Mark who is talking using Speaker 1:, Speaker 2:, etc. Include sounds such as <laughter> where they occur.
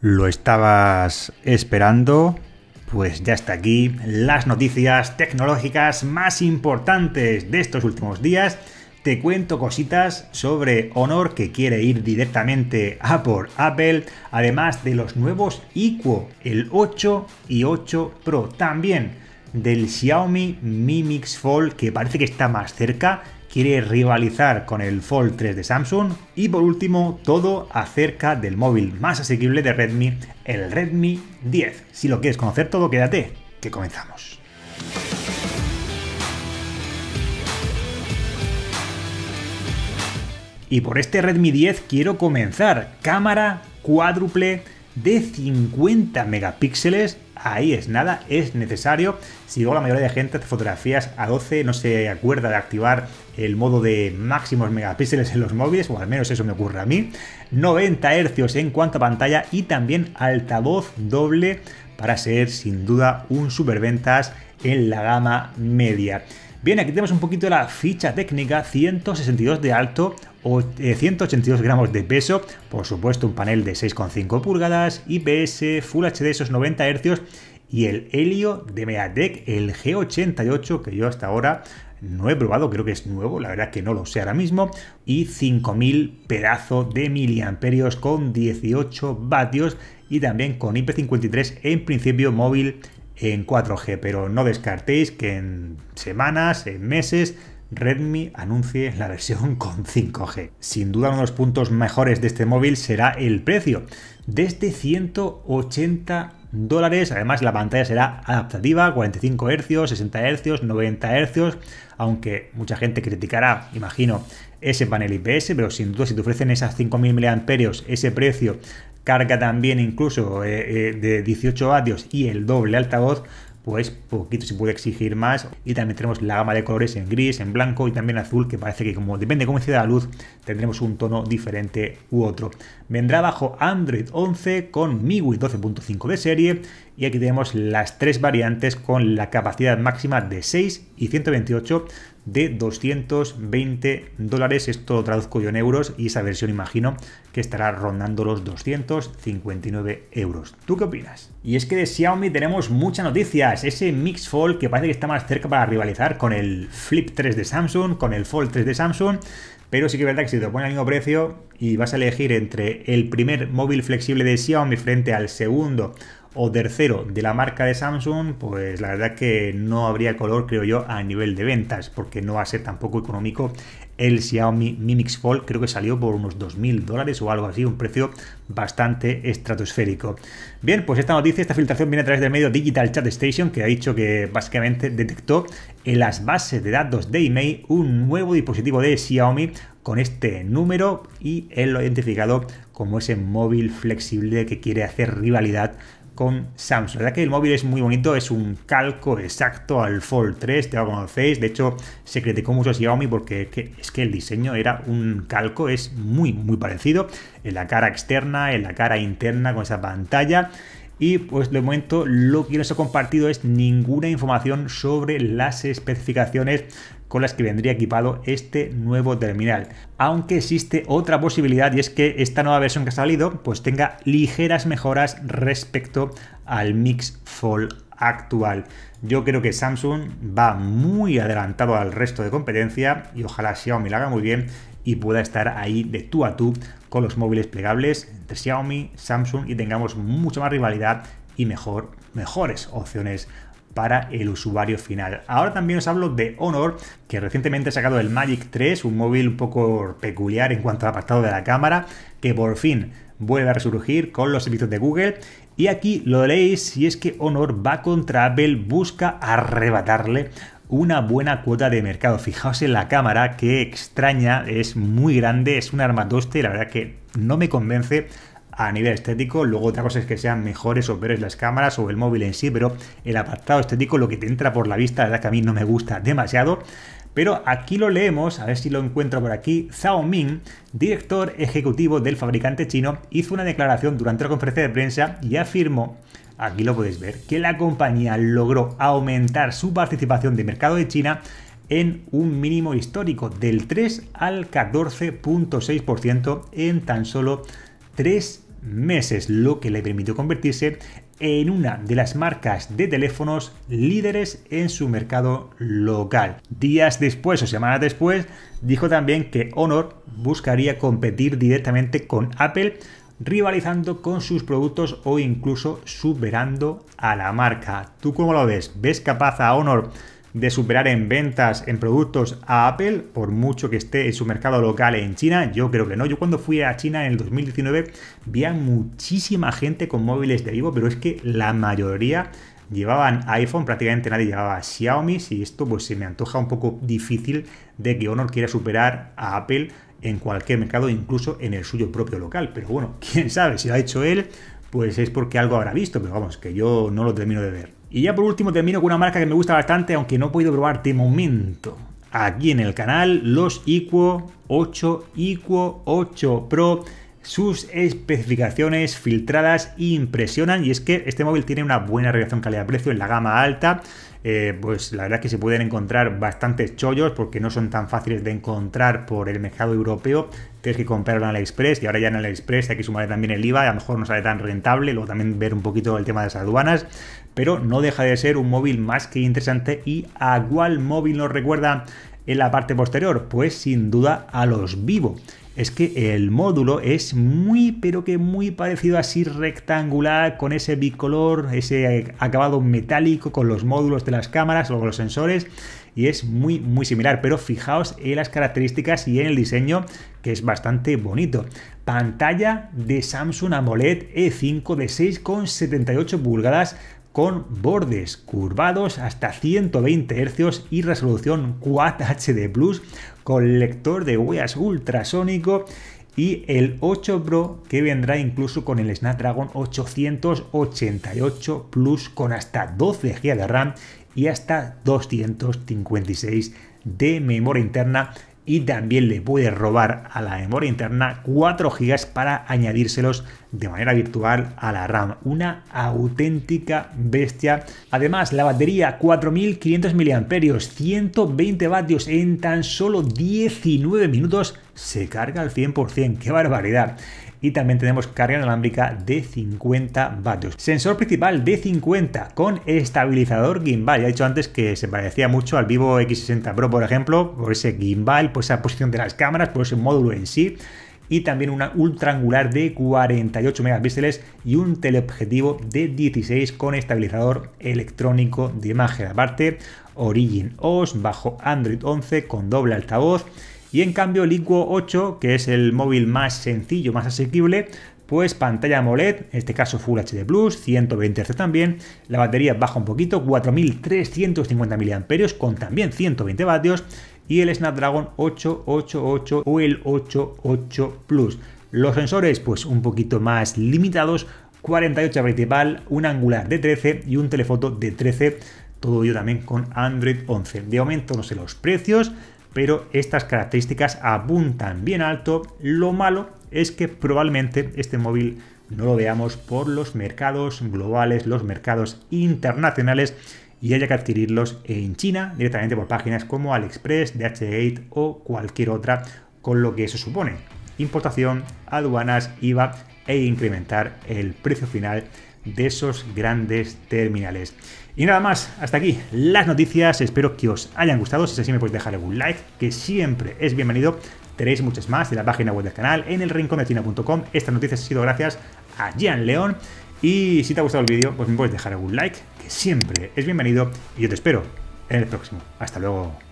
Speaker 1: ¿Lo estabas esperando? Pues ya está aquí las noticias tecnológicas más importantes de estos últimos días. Te cuento cositas sobre Honor que quiere ir directamente a por Apple, además de los nuevos Iquo, el 8 y 8 Pro, también del Xiaomi Mi Mix Fold que parece que está más cerca quiere rivalizar con el Fold 3 de Samsung y por último todo acerca del móvil más asequible de Redmi, el Redmi 10. Si lo quieres conocer todo, quédate, que comenzamos. Y por este Redmi 10 quiero comenzar. Cámara cuádruple de 50 megapíxeles. Ahí es nada, es necesario. Si luego la mayoría de gente hace fotografías a 12, no se acuerda de activar el modo de máximos megapíxeles en los móviles, o al menos eso me ocurre a mí. 90 hercios en cuanto a pantalla y también altavoz doble para ser sin duda un superventas en la gama media. Bien, aquí tenemos un poquito la ficha técnica, 162 de alto, 182 eh, gramos de peso, por supuesto un panel de 6,5 pulgadas, IPS, Full HD esos 90 Hz y el helio de Meatec, el G88 que yo hasta ahora no he probado, creo que es nuevo, la verdad que no lo sé ahora mismo, y 5000 pedazo de miliamperios con 18 vatios y también con IP53 en principio móvil en 4G, pero no descartéis que en semanas, en meses, Redmi anuncie la versión con 5G. Sin duda uno de los puntos mejores de este móvil será el precio. Desde 180 dólares, además la pantalla será adaptativa, 45 hercios, 60 hercios, 90 hercios, aunque mucha gente criticará, imagino, ese panel IPS, pero sin duda si te ofrecen esas 5.000 mAh, ese precio carga también incluso eh, eh, de 18 vatios y el doble altavoz, pues poquito se puede exigir más. Y también tenemos la gama de colores en gris, en blanco y también azul, que parece que como depende de cómo incida la luz, tendremos un tono diferente u otro. Vendrá bajo Android 11 con MIUI 12.5 de serie y aquí tenemos las tres variantes con la capacidad máxima de 6 y 128 de 220 dólares. Esto lo traduzco yo en euros y esa versión imagino que estará rondando los 259 euros. ¿Tú qué opinas? Y es que de Xiaomi tenemos muchas noticias. Ese Mix Fold que parece que está más cerca para rivalizar con el Flip 3 de Samsung, con el Fold 3 de Samsung. Pero sí que es verdad que si te ponen al mismo precio y vas a elegir entre el primer móvil flexible de Xiaomi frente al segundo o tercero de la marca de Samsung, pues la verdad que no habría color, creo yo, a nivel de ventas, porque no va a ser tampoco económico el Xiaomi Mi Mix Fold, creo que salió por unos 2.000 dólares o algo así, un precio bastante estratosférico. Bien, pues esta noticia, esta filtración viene a través del medio Digital Chat Station, que ha dicho que básicamente detectó en las bases de datos de email un nuevo dispositivo de Xiaomi con este número y él lo ha identificado como ese móvil flexible que quiere hacer rivalidad con Samsung. La verdad que el móvil es muy bonito, es un calco exacto al Fold 3, ya lo conocéis. De hecho, se criticó mucho a Xiaomi porque es que el diseño era un calco, es muy, muy parecido en la cara externa, en la cara interna con esa pantalla. Y pues de momento lo que les he compartido es ninguna información sobre las especificaciones con las que vendría equipado este nuevo terminal. Aunque existe otra posibilidad y es que esta nueva versión que ha salido pues tenga ligeras mejoras respecto al Mix Fold actual. Yo creo que Samsung va muy adelantado al resto de competencia y ojalá Xiaomi un haga muy bien y pueda estar ahí de tú a tú con los móviles plegables entre Xiaomi, Samsung y tengamos mucha más rivalidad y mejor, mejores opciones para el usuario final. Ahora también os hablo de Honor, que recientemente ha sacado el Magic 3, un móvil un poco peculiar en cuanto al apartado de la cámara, que por fin vuelve a resurgir con los servicios de Google. Y aquí lo leéis, si es que Honor va contra Apple, busca arrebatarle una buena cuota de mercado. Fijaos en la cámara, que extraña, es muy grande, es un armatoste, la verdad que no me convence a nivel estético, luego otra cosa es que sean mejores o peores las cámaras o el móvil en sí, pero el apartado estético, lo que te entra por la vista, la verdad que a mí no me gusta demasiado. Pero aquí lo leemos, a ver si lo encuentro por aquí. Zhao Ming, director ejecutivo del fabricante chino, hizo una declaración durante la conferencia de prensa y afirmó aquí lo podéis ver, que la compañía logró aumentar su participación de mercado de China en un mínimo histórico del 3 al 14.6% en tan solo 3 meses, lo que le permitió convertirse en una de las marcas de teléfonos líderes en su mercado local. Días después o semanas después, dijo también que Honor buscaría competir directamente con Apple rivalizando con sus productos o incluso superando a la marca. ¿Tú cómo lo ves? ¿Ves capaz a Honor de superar en ventas, en productos a Apple, por mucho que esté en su mercado local en China? Yo creo que no. Yo cuando fui a China en el 2019 vi a muchísima gente con móviles de vivo, pero es que la mayoría llevaban iPhone, prácticamente nadie llevaba Xiaomi y esto pues se me antoja un poco difícil de que Honor quiera superar a Apple en cualquier mercado, incluso en el suyo propio local. Pero bueno, <laughs> quién sabe, si lo ha hecho él, pues es porque algo habrá visto, pero vamos, que yo no lo termino de ver. Y ya por último termino con una marca que me gusta bastante, aunque no he podido probar de momento. Aquí en el canal, los Iquo 8, Iquo 8 Pro sus especificaciones filtradas impresionan y es que este móvil tiene una buena relación calidad-precio en la gama alta. Eh, pues la verdad que se pueden encontrar bastantes chollos porque no son tan fáciles de encontrar por el mercado europeo. Tienes que comprarlo en AliExpress y ahora ya en AliExpress hay que sumarle también el IVA, a lo mejor no sale tan rentable, luego también ver un poquito el tema de las aduanas, pero no deja de ser un móvil más que interesante y a cuál móvil nos recuerda en la parte posterior, pues sin duda a los Vivo es que el módulo es muy, pero que muy parecido así rectangular, con ese bicolor, ese acabado metálico, con los módulos de las cámaras o los sensores, y es muy, muy similar. Pero fijaos en las características y en el diseño, que es bastante bonito. Pantalla de Samsung AMOLED E5 de 6,78 pulgadas con bordes curvados hasta 120 Hz y resolución Quad HD Plus con lector de huellas ultrasónico y el 8 Pro que vendrá incluso con el Snapdragon 888 Plus con hasta 12 GB de RAM y hasta 256 de memoria interna y también le puede robar a la memoria interna 4 GB para añadírselos de manera virtual a la RAM. Una auténtica bestia. Además, la batería 4500 mAh, 120 vatios en tan solo 19 minutos se carga al 100%. ¡Qué barbaridad! y también tenemos carga inalámbrica de 50 vatios. Sensor principal de 50 con estabilizador gimbal. Ya he dicho antes que se parecía mucho al Vivo X60 Pro, por ejemplo, por ese gimbal, por esa posición de las cámaras, por ese módulo en sí. Y también una ultraangular de 48 megapíxeles y un teleobjetivo de 16 con estabilizador electrónico de imagen. Aparte, Origin OS bajo Android 11 con doble altavoz y en cambio el Liquo 8, que es el móvil más sencillo, más asequible, pues pantalla AMOLED, en este caso Full HD Plus, 120 Hz también, la batería baja un poquito, 4350 mAh con también 120 vatios y el Snapdragon 888 o el 88 Plus. Los sensores pues un poquito más limitados, 48 principal, un angular de 13 y un telefoto de 13, todo ello también con Android 11. De momento no sé los precios, pero estas características apuntan bien alto. Lo malo es que probablemente este móvil no lo veamos por los mercados globales, los mercados internacionales y haya que adquirirlos en China directamente por páginas como AliExpress, DHgate o cualquier otra, con lo que se supone importación, aduanas, IVA e incrementar el precio final de esos grandes terminales. Y nada más, hasta aquí las noticias, espero que os hayan gustado, si es así me podéis dejar algún like, que siempre es bienvenido, tenéis muchas más de la página web del canal, en el rinconetina.com estas noticias han sido gracias a Gian León, y si te ha gustado el vídeo, pues me puedes dejar algún like, que siempre es bienvenido, y yo te espero en el próximo. Hasta luego.